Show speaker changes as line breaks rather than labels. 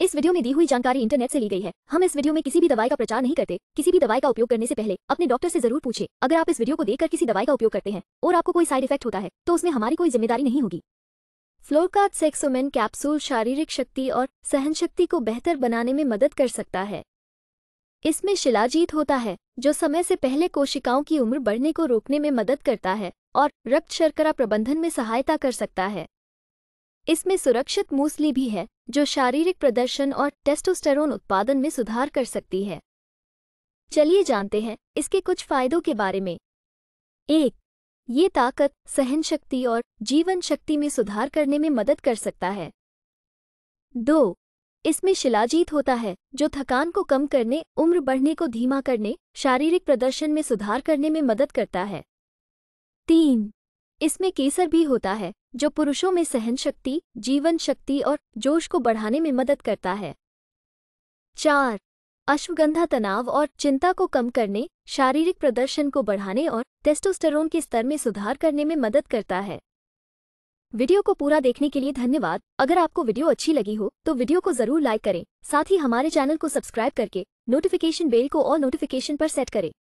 इस वीडियो में दी हुई जानकारी इंटरनेट से ली गई है हम इस वीडियो में किसी भी दवाई का प्रचार नहीं करते किसी भी दवाई का उपयोग करने से पहले अपने डॉक्टर से जरूर पूछे अगर आप इस वीडियो को देखकर किसी दवाई का उपयोग करते हैं और आपको कोई साइड इफेक्ट होता है तो उसमें हमारी कोई जिम्मेदारी नहीं होगी फ्लोरकार्ड सेक्सोमेन कैप्सूल शारीरिक शक्ति और सहन शक्ति को बेहतर बनाने में मदद कर सकता है इसमें शिलाजीत होता है जो समय से पहले कोशिकाओं की उम्र बढ़ने को रोकने में मदद करता है और रक्त शर्करा प्रबंधन में सहायता कर सकता है इसमें सुरक्षित मूसली भी है जो शारीरिक प्रदर्शन और टेस्टोस्टेरोन उत्पादन में सुधार कर सकती है चलिए जानते हैं इसके कुछ फायदों के बारे में एक ये ताकत सहन शक्ति और जीवन शक्ति में सुधार करने में मदद कर सकता है दो इसमें शिलाजीत होता है जो थकान को कम करने उम्र बढ़ने को धीमा करने शारीरिक प्रदर्शन में सुधार करने में मदद करता है तीन इसमें केसर भी होता है जो पुरुषों में सहन शक्ति जीवन शक्ति और जोश को बढ़ाने में मदद करता है चार अश्वगंधा तनाव और चिंता को कम करने शारीरिक प्रदर्शन को बढ़ाने और टेस्टोस्टेरोन के स्तर में सुधार करने में मदद करता है वीडियो को पूरा देखने के लिए धन्यवाद अगर आपको वीडियो अच्छी लगी हो तो वीडियो को जरूर लाइक करें साथ ही हमारे चैनल को सब्सक्राइब करके नोटिफिकेशन बेल को और नोटिफिकेशन पर सेट करें